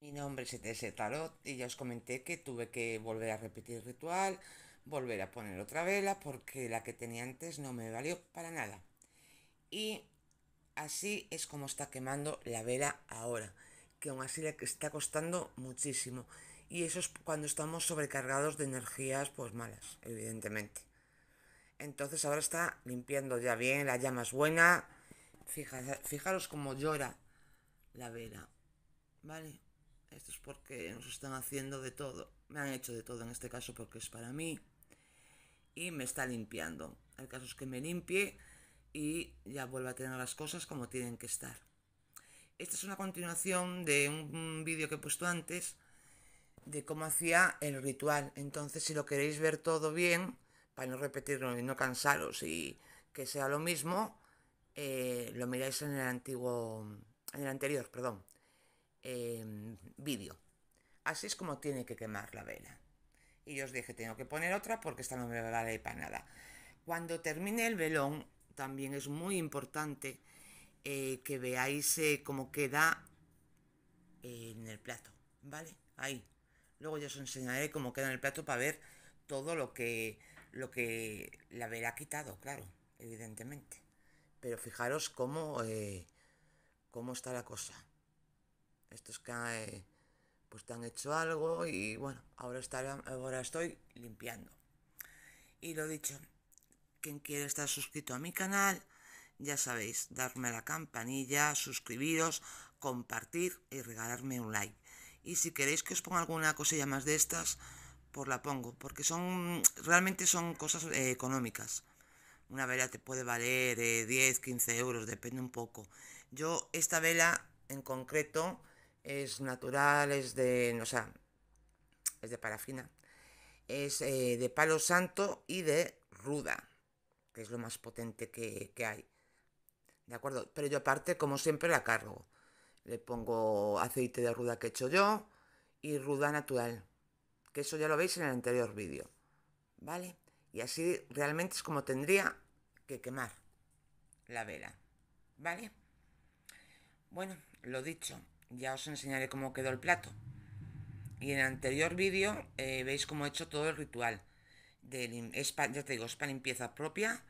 Mi nombre es ETS Tarot y ya os comenté que tuve que volver a repetir el ritual, volver a poner otra vela porque la que tenía antes no me valió para nada. Y así es como está quemando la vela ahora, que aún así le está costando muchísimo. Y eso es cuando estamos sobrecargados de energías pues malas, evidentemente. Entonces ahora está limpiando ya bien, la llama es buena. fijaros cómo llora la vela. ¿Vale? Esto es porque nos están haciendo de todo. Me han hecho de todo en este caso porque es para mí. Y me está limpiando. El caso es que me limpie y ya vuelvo a tener las cosas como tienen que estar. Esta es una continuación de un vídeo que he puesto antes de cómo hacía el ritual. Entonces, si lo queréis ver todo bien, para no repetirlo y no cansaros y que sea lo mismo, eh, lo miráis en el antiguo, en el anterior, perdón. Em, vídeo. Así es como tiene que quemar la vela. Y yo os dije, tengo que poner otra porque esta no me vale para nada. Cuando termine el velón, también es muy importante eh, que veáis eh, cómo queda eh, en el plato, ¿vale? Ahí. Luego ya os enseñaré cómo queda en el plato para ver todo lo que, lo que la vela ha quitado, claro, evidentemente. Pero fijaros cómo, cómo está la cosa estos que eh, pues te han hecho algo y bueno, ahora, ahora estoy limpiando. Y lo dicho, quien quiere estar suscrito a mi canal, ya sabéis, darme la campanilla, suscribiros, compartir y regalarme un like. Y si queréis que os ponga alguna cosilla más de estas, por pues la pongo, porque son realmente son cosas eh, económicas. Una vela te puede valer 10, eh, 15 euros, depende un poco. Yo esta vela en concreto es natural, es de, no, sé es de parafina, es eh, de palo santo y de ruda, que es lo más potente que, que hay. ¿De acuerdo? Pero yo aparte, como siempre, la cargo. Le pongo aceite de ruda que he hecho yo y ruda natural, que eso ya lo veis en el anterior vídeo. ¿Vale? Y así realmente es como tendría que quemar la vela. ¿Vale? Bueno, lo dicho, ya os enseñaré cómo quedó el plato. Y en el anterior vídeo eh, veis cómo he hecho todo el ritual. De, es ya te digo, para limpieza propia,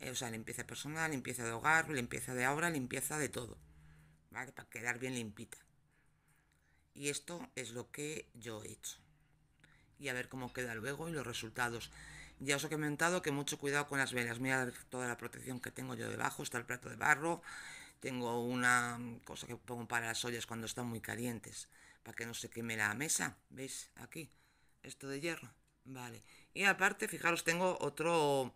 eh, o sea, limpieza personal, limpieza de hogar, limpieza de obra limpieza de todo. ¿Vale? Para quedar bien limpita. Y esto es lo que yo he hecho. Y a ver cómo queda luego y los resultados. Ya os he comentado que mucho cuidado con las velas. Mira toda la protección que tengo yo debajo. Está el plato de barro. Tengo una cosa que pongo para las ollas cuando están muy calientes, para que no se queme la mesa. ¿Veis? Aquí, esto de hierro. Vale. Y aparte, fijaros, tengo otro,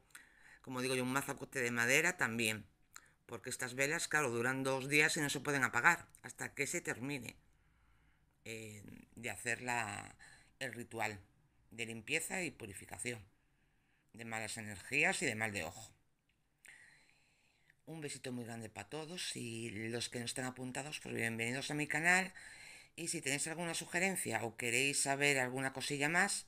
como digo yo, un mazacote de madera también. Porque estas velas, claro, duran dos días y no se pueden apagar hasta que se termine eh, de hacer la, el ritual de limpieza y purificación de malas energías y de mal de ojo. Un besito muy grande para todos y los que no están apuntados, pues bienvenidos a mi canal. Y si tenéis alguna sugerencia o queréis saber alguna cosilla más,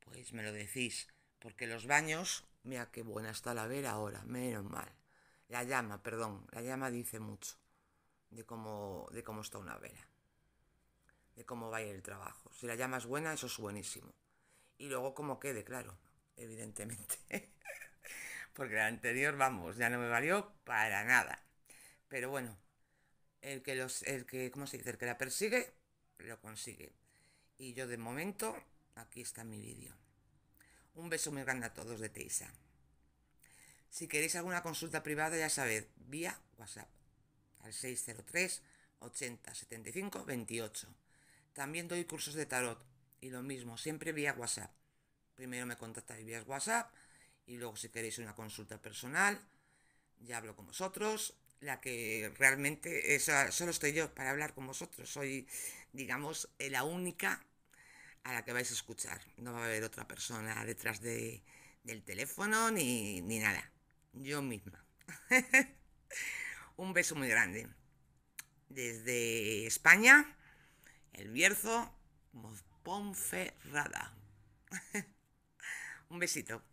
pues me lo decís. Porque los baños, mira qué buena está la vela ahora, menos mal. La llama, perdón, la llama dice mucho de cómo, de cómo está una vela, de cómo va a ir el trabajo. Si la llama es buena, eso es buenísimo. Y luego cómo quede, claro, evidentemente. porque la anterior, vamos, ya no me valió para nada. Pero bueno, el que los, el que, ¿cómo se dice? El que la persigue, lo consigue. Y yo de momento, aquí está mi vídeo. Un beso muy grande a todos de Teisa. Si queréis alguna consulta privada, ya sabéis, vía WhatsApp al 603 80 75 28. También doy cursos de tarot y lo mismo, siempre vía WhatsApp. Primero me contactáis vía WhatsApp y luego si queréis una consulta personal, ya hablo con vosotros. La que realmente solo estoy yo para hablar con vosotros. Soy, digamos, la única a la que vais a escuchar. No va a haber otra persona detrás de, del teléfono ni, ni nada. Yo misma. Un beso muy grande. Desde España, El Bierzo, Ponferrada. Un besito.